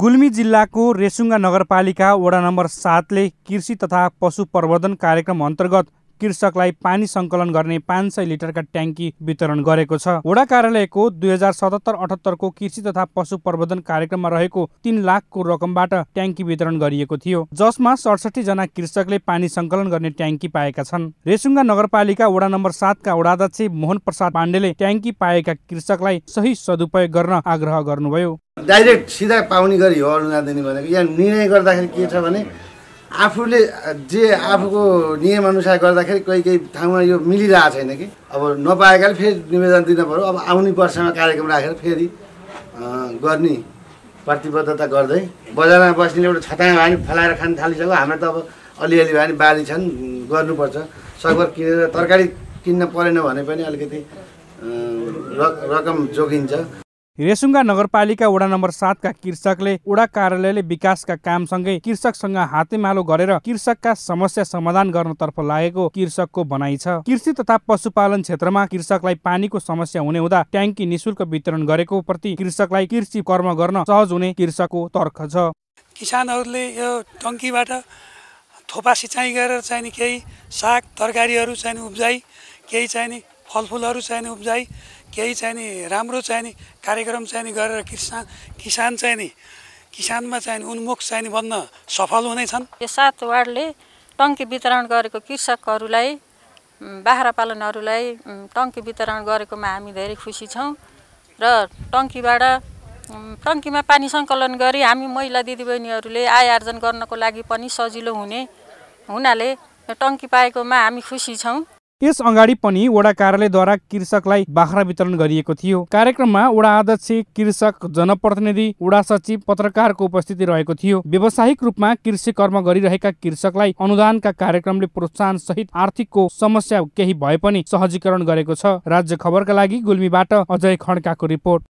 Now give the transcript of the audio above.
गुल्मी जिल्लाको रेसुङ्गा नगरपालिका वडा नम्बर सातले कृषि तथा पशु प्रवर्धन कार्यक्रम अन्तर्गत कृषकलाई पानी सङ्कलन गर्ने पाँच सय लिटरका ट्याङ्की वितरण गरेको छ वडा कार्यालयको दुई हजार सतहत्तर अठहत्तरको कृषि तथा पशु प्रवर्धन कार्यक्रममा रहेको तिन लाखको रकमबाट ट्याङ्की वितरण गरिएको थियो जसमा सडसठी जना कृषकले पानी सङ्कलन गर्ने ट्याङ्की पाएका छन् रेसुङ्गा नगरपालिका वडा नम्बर सातका वडाध्यक्ष मोहन प्रसाद पाण्डेले ट्याङ्की पाएका कृषकलाई सही सदुपयोग गर्न आग्रह गर्नुभयो डाइरेक्ट सिधा पाउने गरी हो अनुदान दिने भनेको यहाँ निर्णय गर्दाखेरि के छ भने आफूले जे आफूको नियमअनुसार गर्दाखेरि कोही केही ठाउँमा यो मिलिरहेको छैन कि अब नपाएकाले फेरि निवेदन दिनु पऱ्यो अब आउने वर्षमा कार्यक्रम राखेर फेरि गर्ने प्रतिबद्धता गर्दै बजारमा बस्ने एउटा छतामा भए पनि फलाएर खान थालिसक्यो हाम्रो त अब अलिअलि भए पनि बाली छन् गर्नुपर्छ सगभर किनेर तरकारी किन्न परेन भने पनि अलिकति रकम जोगिन्छ रेसुङ्गा नगरपालिका वडा नम्बर सातका कृषकले वडा कार्यालयले विकासका कामसँगै कृषकसँग हातेमालो गरेर कृषकका समस्या समाधान गर्नतर्फ लागेको कृषकको भनाइ छ कृषि तथा पशुपालन क्षेत्रमा कृषकलाई पानीको समस्या हुने हुँदा ट्याङ्की निशुल्क वितरण गरेको प्रति कृषकलाई कृषि कर्म गर्न सहज हुने कृषकको तर्क छ किसानहरूले यो टङ्कीबाट थोपा सिँचाइ गरेर चाहिँ केही साग तरकारीहरू चाहिँ उब्जाइ केही चाहिने फलफुलहरू चाहिँ उब्जाई केही चाहिँ नि राम्रो चाहिँ नि कार्यक्रम चाहिँ नि गरेर किसान किसान चाहिँ नि किसानमा चाहिँ उन्मुख चाहिँ नि बन्न सफल हुनेछन् यो सात वार्डले टङ्की वितरण गरेको कृषकहरूलाई बाख्रा पालनहरूलाई टङ्की वितरण गरेकोमा हामी धेरै खुसी छौँ र टङ्कीबाट टङ्कीमा पानी सङ्कलन गरी हामी महिला दिदीबहिनीहरूले आय आर्जन गर्नको लागि पनि सजिलो हुने हुनाले टङ्की पाएकोमा हामी खुसी छौँ यस अगाडि पनि वडा कार्यालयद्वारा कृषकलाई बाख्रा वितरण गरिएको थियो कार्यक्रममा वडा अध्यक्ष कृषक जनप्रतिनिधि वडा सचिव पत्रकारको उपस्थिति रहेको थियो व्यावसायिक रूपमा कृषि कर्म गरिरहेका कृषकलाई अनुदानका कार्यक्रमले प्रोत्साहन सहित आर्थिकको समस्या केही भए पनि सहजीकरण गरेको छ राज्य खबरका लागि गुल्मीबाट अजय खड्काको रिपोर्ट